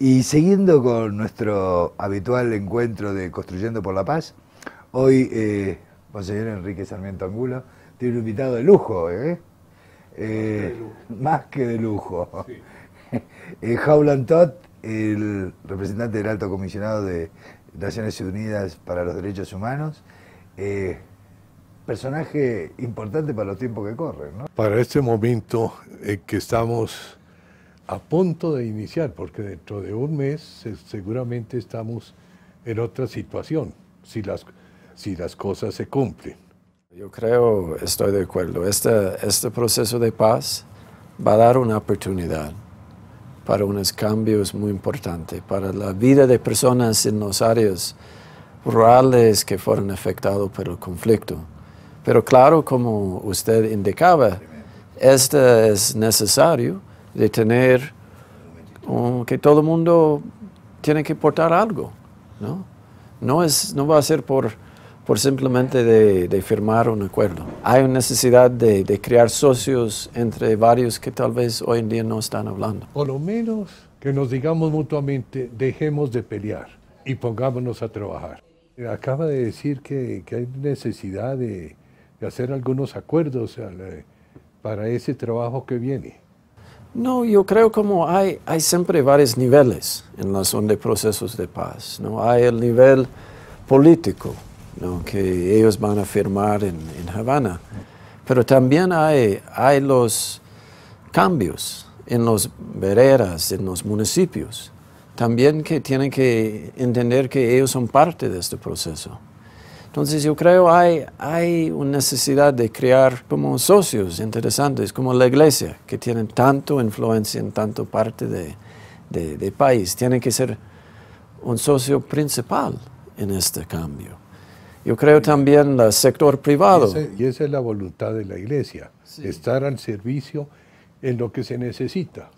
Y siguiendo con nuestro habitual encuentro de Construyendo por la Paz, hoy eh, Monseñor Enrique Sarmiento Angulo tiene un invitado de lujo, ¿eh? más que de eh, lujo. Que eh, Todd, el representante del Alto Comisionado de Naciones Unidas para los Derechos Humanos, eh, personaje importante para los tiempos que corren. ¿no? Para este momento en que estamos a punto de iniciar, porque dentro de un mes seguramente estamos en otra situación, si las, si las cosas se cumplen. Yo creo, estoy de acuerdo, este, este proceso de paz va a dar una oportunidad para unos cambios muy importantes, para la vida de personas en los áreas rurales que fueron afectados por el conflicto. Pero claro, como usted indicaba, este es necesario de tener oh, que todo el mundo tiene que portar algo, ¿no? No, es, no va a ser por, por simplemente de, de firmar un acuerdo. Hay una necesidad de, de, crear socios entre varios que tal vez hoy en día no están hablando. Por lo menos que nos digamos mutuamente, dejemos de pelear y pongámonos a trabajar. Acaba de decir que, que hay necesidad de, de hacer algunos acuerdos eh, para ese trabajo que viene. No, yo creo como hay, siempre varios niveles en los de procesos de paz. Hay el nivel político que ellos van a firmar en, en Havana, pero también hay, hay los cambios en las veredas, en los municipios, también que tienen que entender que ellos son parte de este proceso. Entonces yo creo hay, hay una necesidad de crear como socios interesantes, como la iglesia, que tienen tanto influencia en tanto parte de, de, país. Tiene que ser un socio principal en este cambio. Yo creo también el sector privado. Y, esa es la voluntad de la iglesia, estar al servicio en lo que se necesita.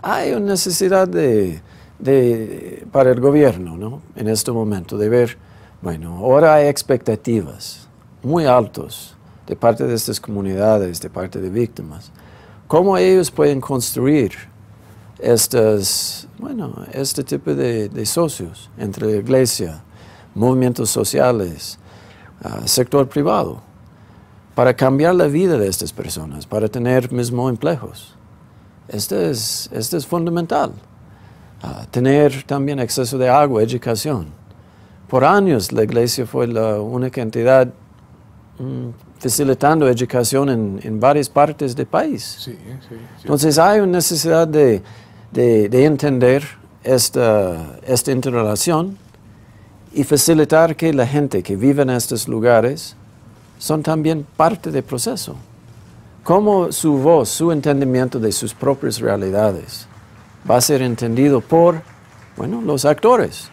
Hay una necesidad de, de, para el gobierno ¿no? en este momento de ver bueno, ahora hay expectativas muy altas de parte de estas comunidades, de parte de víctimas. ¿Cómo ellos pueden construir estas, bueno, este tipo de, socios entre la iglesia, movimientos sociales, ah, sector privado, para cambiar la vida de estas personas, para tener mismos empleos? Esto es, este es fundamental. Ah, tener también acceso de agua, educación por años la iglesia fue la única entidad mm, facilitando educación en, en, varias partes del país. Entonces hay una necesidad de, entender esta, interrelación y facilitar que la gente que vive en estos lugares son también parte del proceso. Cómo su voz, su entendimiento de sus propias realidades va a ser entendido por, bueno, los actores.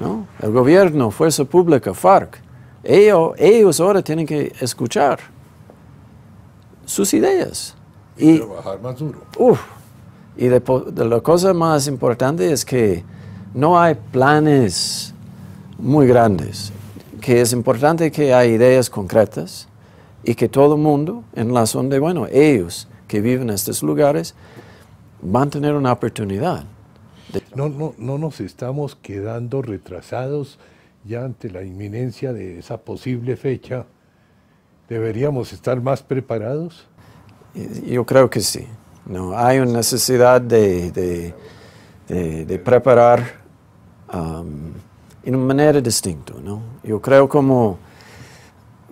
¿no? El gobierno, fuerza pública, FARC. Ellos, ahora tienen que escuchar sus ideas. Y, trabajar más duro. y la cosa más importante es que no hay planes muy grandes, que es importante que hay ideas concretas y que todo el mundo, en la zona de, bueno, ellos que viven en estos lugares, van a tener una oportunidad no, no, nos estamos quedando retrasados ya ante la inminencia de esa posible fecha. ¿Deberíamos estar más preparados? Eh, yo creo que sí. No, hay una necesidad de, de, preparar um, en una manera distinta. Yo creo como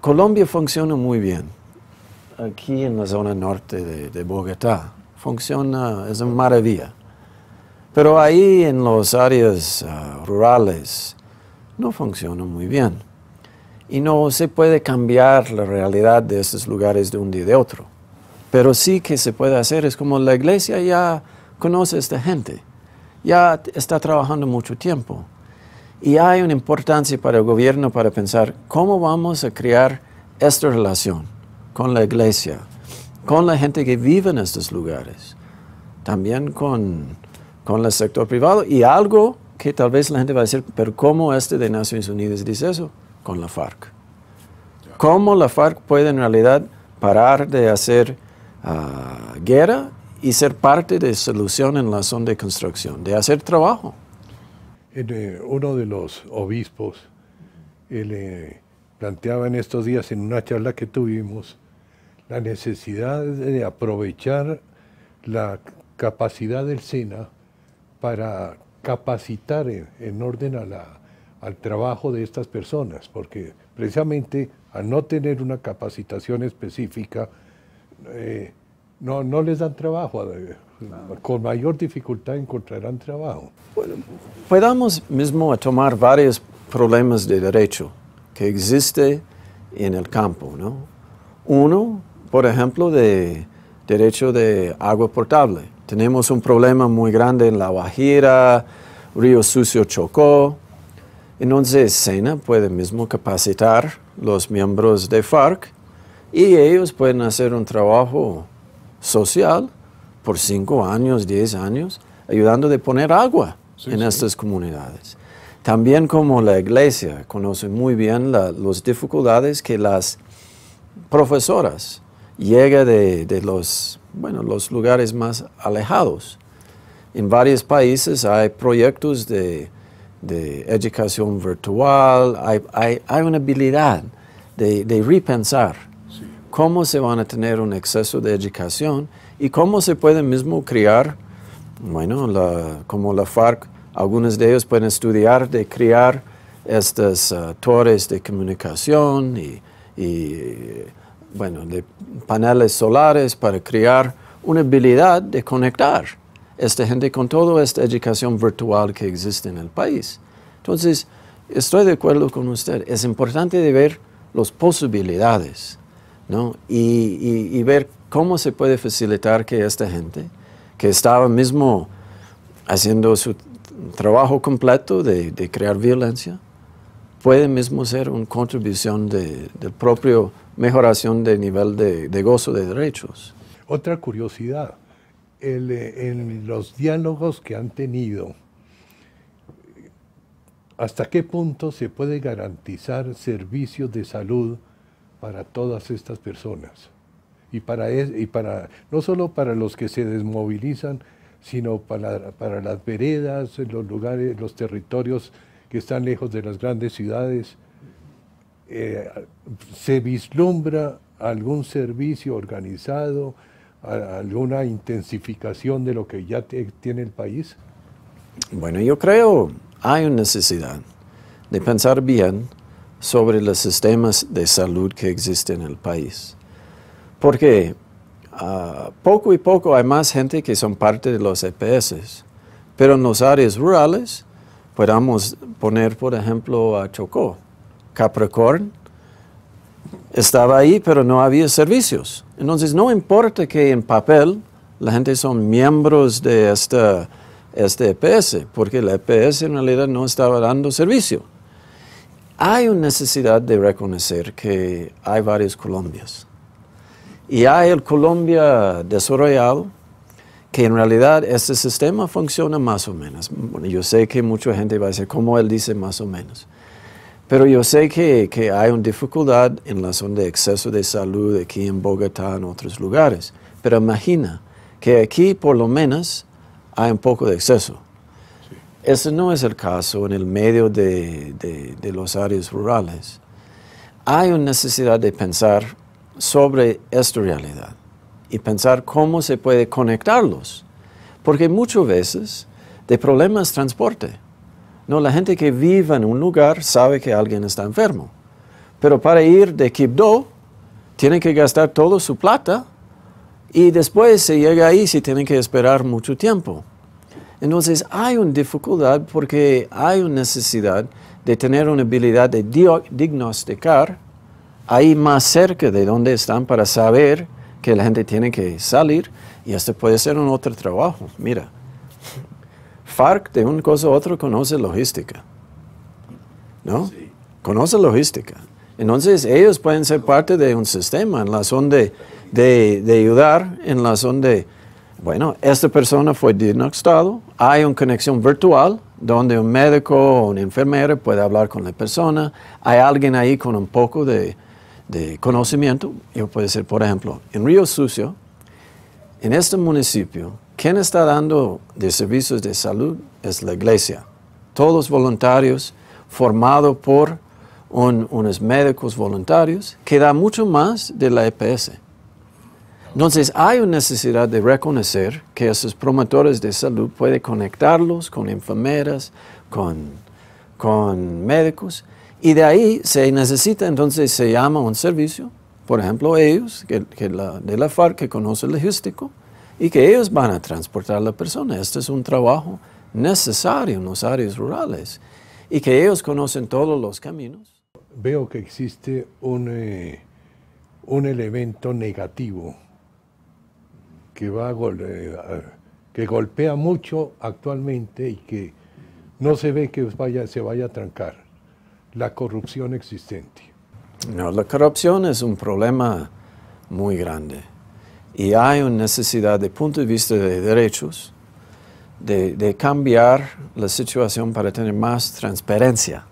Colombia funciona muy bien aquí en la zona norte de, de Bogotá. Funciona, es una maravilla. Pero ahí en las áreas ah, rurales no funciona muy bien. Y no se puede cambiar la realidad de estos lugares de un día de otro. Pero sí que se puede hacer, es como la iglesia ya conoce a esta gente, ya está trabajando mucho tiempo. Y hay una importancia para el gobierno para pensar cómo vamos a crear esta relación con la iglesia, con la gente que vive en estos lugares, también con con el sector privado y algo que tal vez la gente va a decir, pero ¿cómo este de Naciones Unidas dice eso? Con la FARC. ¿Cómo la FARC puede en realidad parar de hacer ah, guerra y ser parte de solución en la zona de construcción, de hacer trabajo? Eh, uno de los obispos eh, planteaba en estos días en una charla que tuvimos la necesidad de aprovechar la capacidad del SENA para capacitar en, orden al trabajo de estas personas, porque precisamente al no tener una capacitación específica, eh, no, les dan trabajo. Con mayor dificultad encontrarán trabajo. Podemos mismo tomar varios problemas de derecho que existe en el campo. Uno, por ejemplo, de derecho de agua potable tenemos un problema muy grande en La Guajira, Río Sucio Chocó. Entonces, SENA puede mismo capacitar los miembros de FARC y ellos pueden hacer un trabajo social por cinco años, diez años, ayudando de poner agua en estas comunidades. También como la iglesia conoce muy bien las dificultades que las profesoras llega de, los, bueno, los lugares más alejados. En varios países hay proyectos de, de educación virtual, hay, una habilidad de, repensar cómo se van a tener un exceso de educación y cómo se puede mismo criar, bueno, como la FARC, algunos de ellos pueden estudiar de criar estas ah, torres de comunicación y bueno, de paneles solares para crear una habilidad de conectar esta gente con toda esta educación virtual que existe en el país. Entonces, estoy de acuerdo con usted. Es importante de ver las posibilidades ¿no? y, ver cómo se puede facilitar que esta gente, que estaba mismo haciendo su trabajo completo de crear violencia, puede mismo ser una contribución de, del propio mejoración del nivel de, gozo de derechos. Otra curiosidad, en los diálogos que han tenido, ¿hasta qué punto se puede garantizar servicios de salud para todas estas personas? Y para, no solo para los que se desmovilizan, sino para, las veredas, los lugares, los territorios que están lejos de las grandes ciudades, eh, se vislumbra algún servicio organizado, alguna intensificación de lo que ya tiene el país? Bueno, yo creo hay una necesidad de pensar bien sobre los sistemas de salud que existen en el país. Porque ah, poco y poco hay más gente que son parte de los EPS, pero en las áreas rurales podamos poner, por ejemplo, a Chocó. Capricorn estaba ahí, pero no había servicios. Entonces, no importa que en papel la gente son miembros de esta, este EPS, porque la EPS en realidad no estaba dando servicio. Hay una necesidad de reconocer que hay varias Colombias. Y hay el Colombia desarrollado, que en realidad este sistema funciona más o menos. Bueno, yo sé que mucha gente va a decir, como él dice más o menos? Pero yo sé que, hay una dificultad en la zona de exceso de salud aquí en Bogotá, en otros lugares. Pero imagina que aquí por lo menos hay un poco de exceso. Ese no es el caso en el medio de, de, de los áreas rurales. Hay una necesidad de pensar sobre esta realidad y pensar cómo se puede conectarlos. Porque muchas veces de problemas transporte. No, la gente que vive en un lugar sabe que alguien está enfermo. Pero para ir de Quibdó, tienen que gastar toda su plata y después se llega ahí si tienen que esperar mucho tiempo. Entonces hay una dificultad porque hay una necesidad de tener una habilidad de diagnosticar ahí más cerca de donde están para saber que la gente tiene que salir y este puede ser un otro trabajo. Mira, FARC de un cosa a otro conoce logística, ¿no? Conoce logística. Entonces ellos pueden ser parte de un sistema en la zona de, ayudar, en la zona de, bueno, esta persona fue diagnosticado, hay una conexión virtual donde un médico o una enfermera puede hablar con la persona, hay alguien ahí con un poco de, de conocimiento, yo puedo decir, por ejemplo, en Río Sucio, en este municipio, quien está dando de servicios de salud es la iglesia. Todos voluntarios formados por unos médicos voluntarios que da mucho más de la EPS. Entonces hay una necesidad de reconocer que esos promotores de salud pueden conectarlos con enfermeras, con médicos y de ahí se necesita, entonces se llama un servicio, por ejemplo ellos, de la FARC, que conoce el logístico, y que ellos van a transportar a la persona. Este es un trabajo necesario en las áreas rurales y que ellos conocen todos los caminos. Veo que existe un, eh, elemento negativo que, va eh, que golpea mucho actualmente y que no se ve que vaya, se vaya a trancar la corrupción existente? No, la corrupción es un problema muy grande y hay una necesidad de punto de vista de derechos de, cambiar la situación para tener más transparencia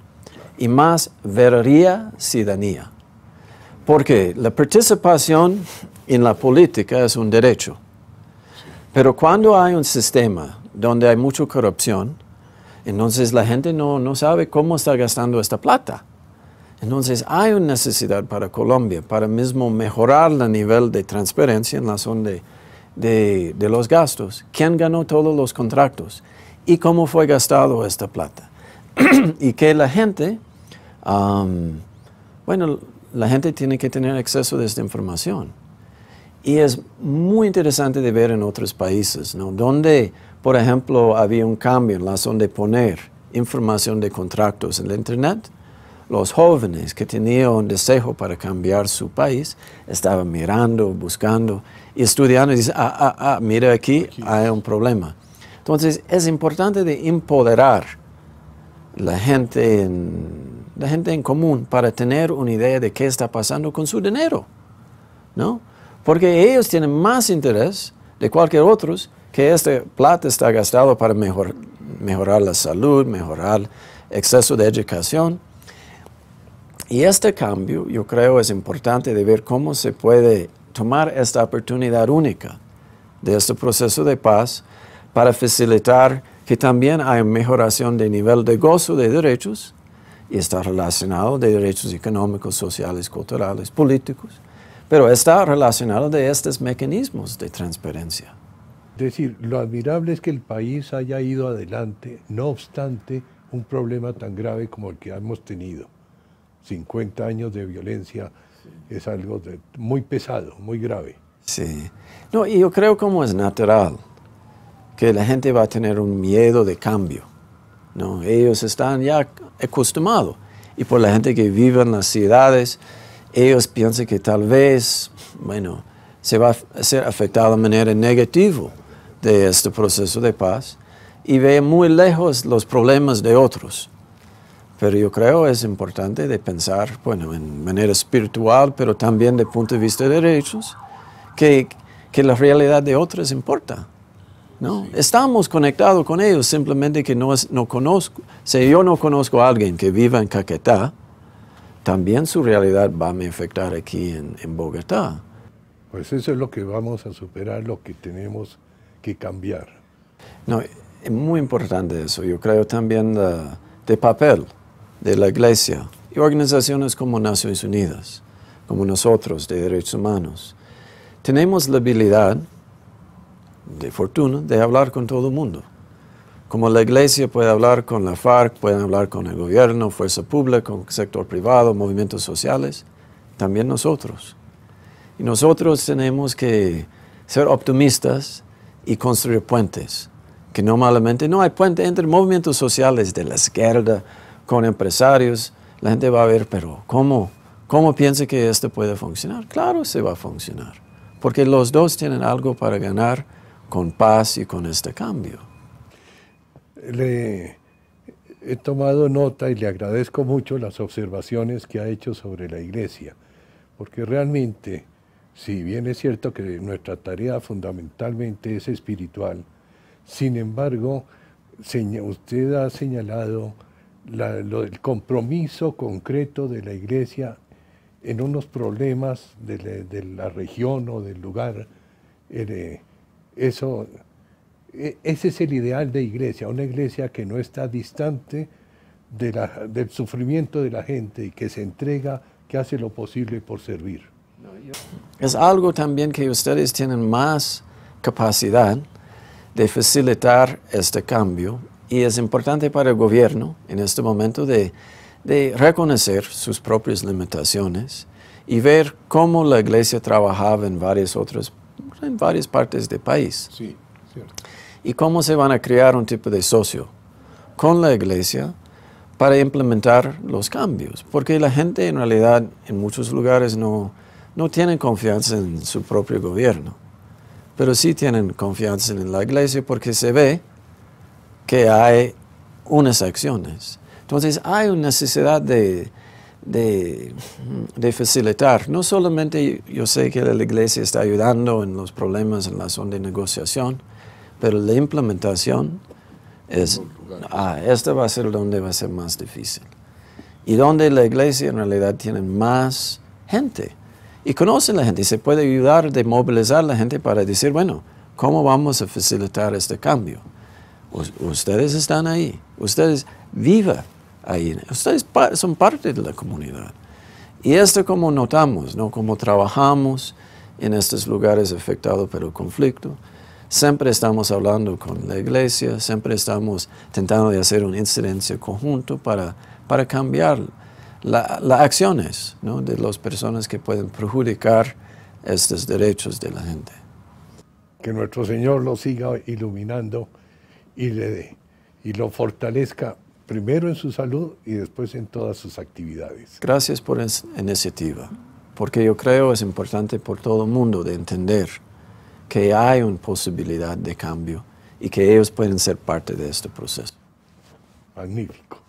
y más verría ciudadanía. Porque la participación en la política es un derecho. Pero cuando hay un sistema donde hay mucha corrupción, entonces la gente no, no sabe cómo está gastando esta plata. Entonces hay una necesidad para Colombia, para mismo mejorar el nivel de transparencia en la zona de, de, los gastos. ¿Quién ganó todos los contratos? ¿Y cómo fue gastado esta plata? y que la gente, bueno, la gente tiene que tener acceso a esta información. Y es muy interesante de ver en otros países, ¿no? Donde por ejemplo, había un cambio en la zona de poner información de contratos en la Internet. Los jóvenes que tenían un deseo para cambiar su país estaban mirando, buscando y estudiando y dicen, ah, ah, ah, mira aquí, hay un problema. Entonces, es importante de empoderar la gente en, la gente en común para tener una idea de qué está pasando con su dinero, ¿no? Porque ellos tienen más interés de cualquier otros que este plata está gastado para mejorar la salud, mejorar exceso de educación. Y este cambio, yo creo, es importante de ver cómo se puede tomar esta oportunidad única de este proceso de paz para facilitar que también haya mejoración de nivel de gozo de derechos y está relacionado de derechos económicos, sociales, culturales, políticos, pero está relacionado de estos mecanismos de transparencia. Es decir, lo admirable es que el país haya ido adelante, no obstante un problema tan grave como el que hemos tenido. 50 años de violencia es algo muy pesado, muy grave. Sí. No, y yo creo como es natural que la gente va a tener un miedo de cambio. ¿no? Ellos están ya acostumbrados. Y por la gente que vive en las ciudades, ellos piensan que tal vez, bueno, se va a ser afectado de manera negativa de este proceso de paz y ve muy lejos los problemas de otros. Pero yo creo es importante de pensar, bueno, en manera espiritual, pero también de punto de vista de derechos, que, que la realidad de otros importa. ¿no? Estamos conectados con ellos, simplemente que no, no conozco. Si yo no conozco a alguien que viva en Caquetá, también su realidad va a me afectar aquí en, en Bogotá. Pues eso es lo que vamos a superar, lo que tenemos que cambiar. No, es muy importante eso. Yo creo también de, papel de la Iglesia y organizaciones como Naciones Unidas, como nosotros de derechos humanos. Tenemos la habilidad, de fortuna, de hablar con todo el mundo. Como la Iglesia puede hablar con la FARC, puede hablar con el gobierno, fuerza pública, con el sector privado, movimientos sociales, también nosotros. Y nosotros tenemos que ser optimistas y construir puentes, que normalmente no hay puente entre movimientos sociales de la izquierda con empresarios. La gente va a ver, pero ¿cómo? ¿Cómo piensa que esto puede funcionar? Claro, se va a funcionar, porque los dos tienen algo para ganar con paz y con este cambio. Le he tomado nota y le agradezco mucho las observaciones que ha hecho sobre la iglesia, porque realmente si bien es cierto que nuestra tarea fundamentalmente es espiritual, sin embargo, usted ha señalado el compromiso concreto de la Iglesia en unos problemas de la, región o del lugar. Eh, eso, e, ese es el ideal de iglesia, una iglesia que no está distante del sufrimiento de la gente y que se entrega, que hace lo posible por servir. Es algo también que ustedes tienen más capacidad de facilitar este cambio y es importante para el gobierno en este momento de, reconocer sus propias limitaciones y ver cómo la iglesia trabajaba en varias en varias partes del país. Sí, cierto. Y cómo se van a crear un tipo de socio con la iglesia para implementar los cambios. Porque la gente en realidad en muchos lugares no, no tienen confianza en su propio gobierno, pero sí tienen confianza en la iglesia porque se ve que hay unas acciones. Entonces hay una necesidad de, facilitar. No solamente yo sé que la iglesia está ayudando en los problemas en la zona de negociación, pero la implementación es, ah, esta va a ser donde va a ser más difícil. Y donde la iglesia en realidad tiene más gente. Y conocen la gente, y se puede ayudar de movilizar la gente para decir, bueno, ¿cómo vamos a facilitar este cambio? ustedes están ahí, ustedes viven ahí, ustedes son parte de la comunidad. Y esto como notamos, ¿no? como trabajamos en estos lugares afectados por el conflicto, siempre estamos hablando con la iglesia, siempre estamos intentando de hacer una incidencia conjunto para, para cambiar las acciones de las personas que pueden perjudicar estos derechos de la gente. Que nuestro Señor lo siga iluminando y, le, y lo fortalezca primero en su salud y después en todas sus actividades. Gracias por esa iniciativa, porque yo creo es importante por todo el mundo de entender que hay una posibilidad de cambio y que ellos pueden ser parte de este proceso. Magnífico.